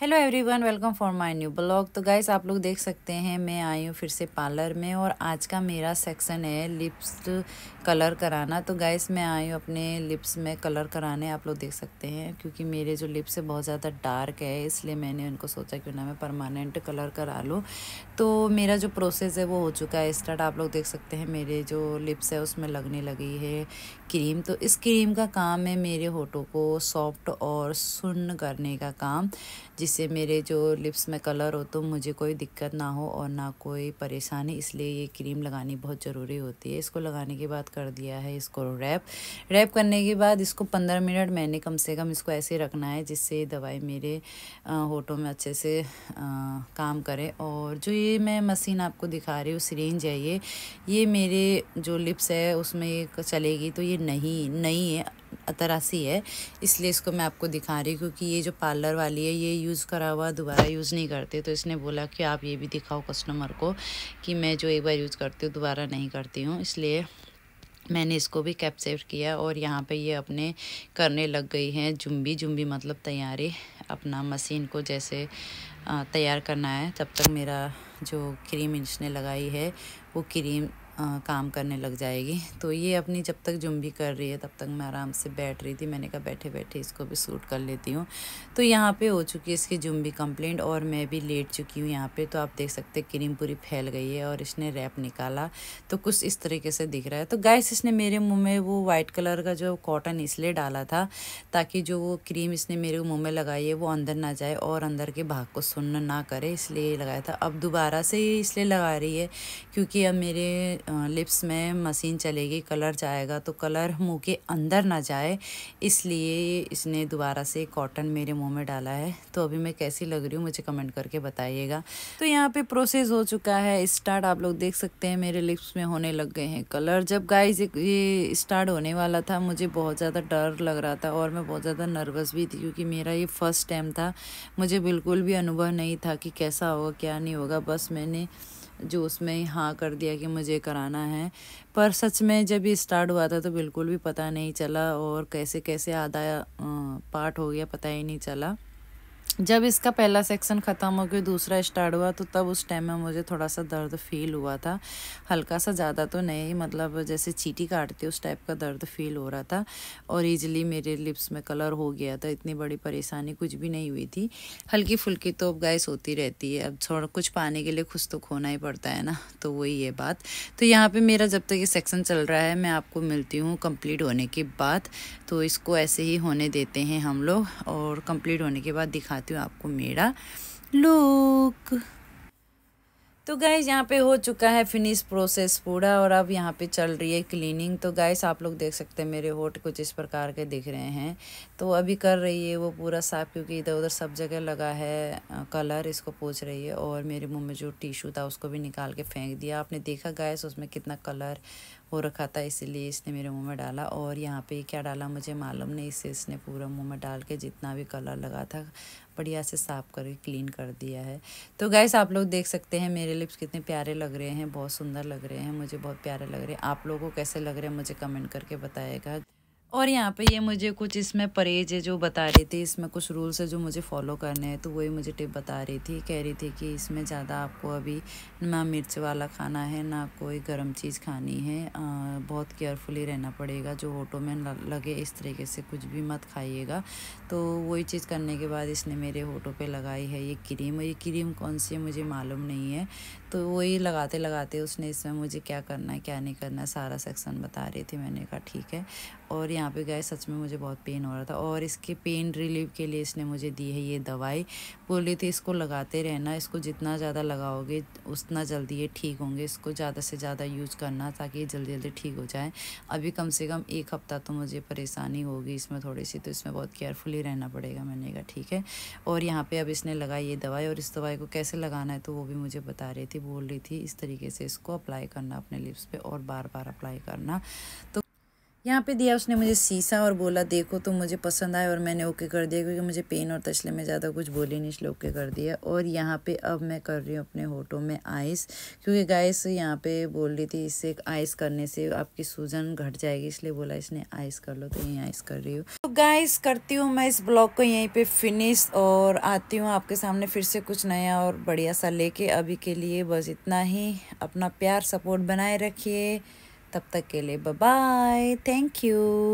hello everyone welcome for my new blog तो guys आप लोग देख सकते हैं मैं आई हूँ फिर से पार्लर में और आज का मेरा सेक्शन है लिप्स कलर कराना तो गाइस मैं आई हूँ अपने लिप्स में कलर कराने आप लोग देख सकते हैं क्योंकि मेरे जो लिप्स है बहुत ज़्यादा डार्क है इसलिए मैंने उनको सोचा क्यों ना मैं परमानेंट कलर करा लूँ तो मेरा जो प्रोसेस है वो हो चुका है स्टार्ट आप लोग देख सकते हैं मेरे जो लिप्स है उसमें लगने लगी है क्रीम तो इस क्रीम का काम है मेरे होठों को सॉफ्ट और सुन्न करने का काम जिससे मेरे जो लिप्स में कलर हो तो मुझे कोई दिक्कत ना हो और ना कोई परेशानी इसलिए ये क्रीम लगानी बहुत ज़रूरी होती है इसको लगाने के बाद कर दिया है इसको रैप रैप करने के बाद इसको पंद्रह मिनट मैंने कम से कम इसको ऐसे रखना है जिससे दवाई मेरे होठों में अच्छे से आ, काम करे और जो ये मैं मशीन आपको दिखा रही हूँ सिरेंज है ये ये मेरे जो लिप्स है उसमें चलेगी तो ये नहीं नहीं है अतरासी है इसलिए इसको मैं आपको दिखा रही हूँ क्योंकि ये जो पार्लर वाली है ये यूज़ करा हुआ दोबारा यूज़ नहीं करते तो इसने बोला कि आप ये भी दिखाओ कस्टमर को कि मैं जो एक बार यूज़ करती हूँ दोबारा नहीं करती हूँ इसलिए मैंने इसको भी कैप्चर किया और यहाँ पे ये अपने करने लग गई हैं जुम्बी जुम्बी मतलब तैयारी अपना मशीन को जैसे तैयार करना है तब तक मेरा जो क्रीम इसने लगाई है वो क्रीम आ, काम करने लग जाएगी तो ये अपनी जब तक जुम भी कर रही है तब तक मैं आराम से बैठ रही थी मैंने कहा बैठे बैठे इसको भी सूट कर लेती हूँ तो यहाँ पे हो चुकी है इसकी जुम भी कंप्लेंट और मैं भी लेट चुकी हूँ यहाँ पे तो आप देख सकते क्रीम पूरी फैल गई है और इसने रैप निकाला तो कुछ इस तरीके से दिख रहा है तो गैस इसने मेरे मुँह में वो वाइट कलर का जो कॉटन इसलिए डाला था ताकि जो वो क्रीम इसने मेरे मुँह में लगाई है वो अंदर ना जाए और अंदर के भाग को सुन्न ना करे इसलिए लगाया था अब दोबारा से इसलिए लगा रही है क्योंकि अब मेरे लिप्स में मशीन चलेगी कलर जाएगा तो कलर मुंह के अंदर ना जाए इसलिए इसने दोबारा से कॉटन मेरे मुंह में डाला है तो अभी मैं कैसी लग रही हूँ मुझे कमेंट करके बताइएगा तो यहाँ पे प्रोसेस हो चुका है स्टार्ट आप लोग देख सकते हैं मेरे लिप्स में होने लग गए हैं कलर जब गाइज ये स्टार्ट होने वाला था मुझे बहुत ज़्यादा डर लग रहा था और मैं बहुत ज़्यादा नर्वस भी थी क्योंकि मेरा ये फर्स्ट टाइम था मुझे बिल्कुल भी अनुभव नहीं था कि कैसा होगा क्या नहीं होगा बस मैंने जो उसमें हाँ कर दिया कि मुझे कराना है पर सच में जब ये स्टार्ट हुआ था तो बिल्कुल भी पता नहीं चला और कैसे कैसे आधा पार्ट हो गया पता ही नहीं चला जब इसका पहला सेक्शन ख़त्म हो गया दूसरा स्टार्ट हुआ तो तब उस टाइम में मुझे थोड़ा सा दर्द फील हुआ था हल्का सा ज़्यादा तो नहीं मतलब जैसे चीटी काटती उस टाइप का दर्द फील हो रहा था और ईज़िली मेरे लिप्स में कलर हो गया था इतनी बड़ी परेशानी कुछ भी नहीं हुई थी हल्की फुल्की तो अब गैस होती रहती है अब थोड़ा कुछ पाने के लिए खुश तो खोना ही पड़ता है ना तो वही है बात तो यहाँ पर मेरा जब तक ये सेक्शन चल रहा है मैं आपको मिलती हूँ कम्प्लीट होने के बाद तो इसको ऐसे ही होने देते हैं हम लोग और कम्प्लीट होने के बाद दिखाते दिखाती हूँ आपको मेरा लुक तो गाइज यहाँ पे हो चुका है फिनिश प्रोसेस पूरा और अब यहाँ पे चल रही है क्लीनिंग तो गाइज आप लोग देख सकते हैं मेरे होठ कुछ इस प्रकार के दिख रहे हैं तो अभी कर रही है वो पूरा साफ क्योंकि इधर उधर सब जगह लगा है कलर इसको पूछ रही है और मेरे मुंह में जो टिश्यू था उसको भी निकाल के फेंक दिया आपने देखा गाइस उसमें कितना कलर हो रखा था इसीलिए इसने मेरे मुंह में डाला और यहाँ पे क्या डाला मुझे मालूम नहीं इसे इसने पूरा मुंह में डाल के जितना भी कलर लगा था बढ़िया से साफ़ करके क्लीन कर दिया है तो गैस आप लोग देख सकते हैं मेरे लिप्स कितने प्यारे लग रहे हैं बहुत सुंदर लग रहे हैं मुझे बहुत प्यारे लग रहे हैं आप लोगों को कैसे लग रहे हैं मुझे कमेंट करके बताएगा और यहाँ पे ये मुझे कुछ इसमें परहेज है जो बता रही थी इसमें कुछ रूल्स है जो मुझे फॉलो करने हैं तो वही मुझे टिप बता रही थी कह रही थी कि इसमें ज़्यादा आपको अभी ना मिर्च वाला खाना है ना कोई गर्म चीज़ खानी है आ, बहुत केयरफुली रहना पड़ेगा जो होटो में लगे इस तरीके से कुछ भी मत खाइएगा तो वही चीज़ करने के बाद इसने मेरे होटो पर लगाई है ये क्रीम और ये क्रीम कौन सी है मुझे मालूम नहीं है तो वही लगाते लगाते उसने इसमें मुझे क्या करना है क्या नहीं करना सारा सेक्शन बता रही थी मैंने कहा ठीक है और यहाँ पे गए सच में मुझे बहुत पेन हो रहा था और इसके पेन रिलीव के लिए इसने मुझे दी है ये दवाई बोली थी इसको लगाते रहना इसको जितना ज़्यादा लगाओगे उतना जल्दी ये ठीक होंगे इसको ज़्यादा से ज़्यादा यूज़ करना ताकि ये जल्दी जल्दी ठीक हो जाए अभी कम से कम एक हफ़्ता तो मुझे परेशानी होगी इसमें थोड़ी सी तो इसमें बहुत केयरफुली रहना पड़ेगा मैंने कहा ठीक है और यहाँ पर अब इसने लगाई ये दवाई और इस दवाई को कैसे लगाना है तो वो भी मुझे बता रही थी बोल रही थी इस तरीके से इसको अप्लाई करना अपने लिप्स पर और बार बार अप्लाई करना तो यहाँ पे दिया उसने मुझे सीसा और बोला देखो तो मुझे पसंद आया और मैंने ओके कर दिया क्योंकि मुझे पेन और तसले में ज़्यादा कुछ बोली नहीं इसलिए ओके कर दिया और यहाँ पे अब मैं कर रही हूँ अपने होठों में आइस क्योंकि गाइस यहाँ पे बोल रही थी इससे आइस करने से आपकी सूजन घट जाएगी इसलिए बोला इसने आइस कर लो तो यहीं आइस कर रही हूँ तो गाइस करती हूँ मैं इस ब्लॉग को यहीं पर फिनिश और आती हूँ आपके सामने फिर से कुछ नया और बढ़िया सा लेके अभी के लिए बस इतना ही अपना प्यार सपोर्ट बनाए रखिए तब तक के लिए बाय थैंक यू